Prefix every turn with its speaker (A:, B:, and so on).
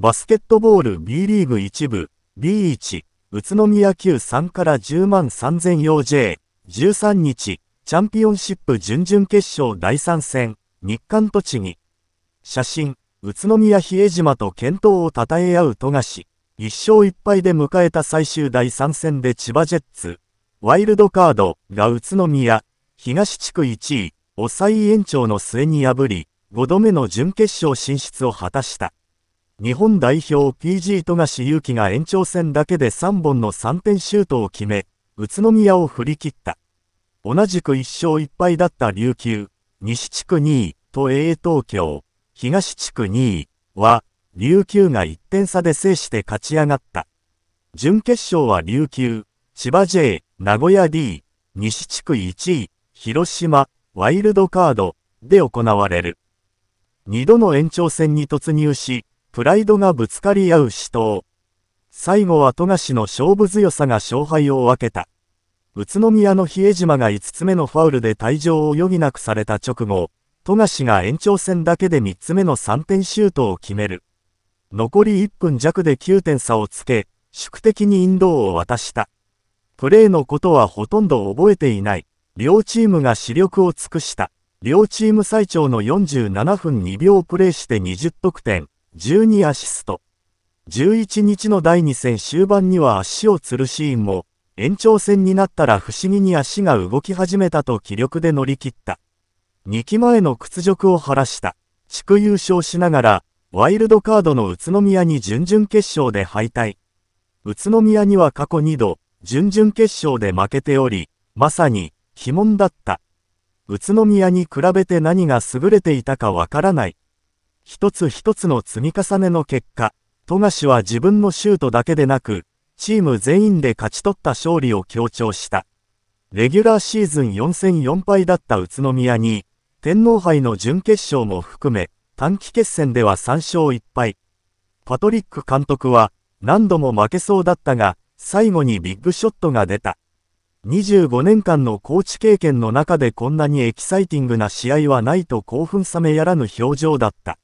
A: バスケットボール B リーグ1部 B1 宇都宮級3から10万3000用 J 13日チャンピオンシップ準々決勝第3戦日韓栃木写真宇都宮比江島と健闘を称え合う富樫1勝1敗で迎えた最終第3戦で千葉ジェッツワイルドカードが宇都宮東地区1位を再延長の末に破り5度目の準決勝進出を果たした日本代表 PG 富樫勇樹が延長戦だけで3本の3点シュートを決め、宇都宮を振り切った。同じく1勝1敗だった琉球、西地区2位と AA 東京、東地区2位は、琉球が1点差で制して勝ち上がった。準決勝は琉球、千葉 J、名古屋 D、西地区1位、広島、ワイルドカードで行われる。2度の延長戦に突入し、プライドがぶつかり合う死闘。最後は富樫の勝負強さが勝敗を分けた。宇都宮の比江島が5つ目のファウルで退場を余儀なくされた直後、富樫が延長戦だけで3つ目の3点シュートを決める。残り1分弱で9点差をつけ、宿敵に引導を渡した。プレーのことはほとんど覚えていない。両チームが視力を尽くした。両チーム最長の47分2秒プレーして20得点。12アシスト。11日の第2戦終盤には足をつるシーンも、延長戦になったら不思議に足が動き始めたと気力で乗り切った。2期前の屈辱を晴らした。地区優勝しながら、ワイルドカードの宇都宮に準々決勝で敗退。宇都宮には過去2度、準々決勝で負けており、まさに、鬼門だった。宇都宮に比べて何が優れていたかわからない。一つ一つの積み重ねの結果、富樫は自分のシュートだけでなく、チーム全員で勝ち取った勝利を強調した。レギュラーシーズン4戦4敗だった宇都宮に、天皇杯の準決勝も含め、短期決戦では3勝1敗。パトリック監督は、何度も負けそうだったが、最後にビッグショットが出た。25年間のコーチ経験の中でこんなにエキサイティングな試合はないと興奮冷めやらぬ表情だった。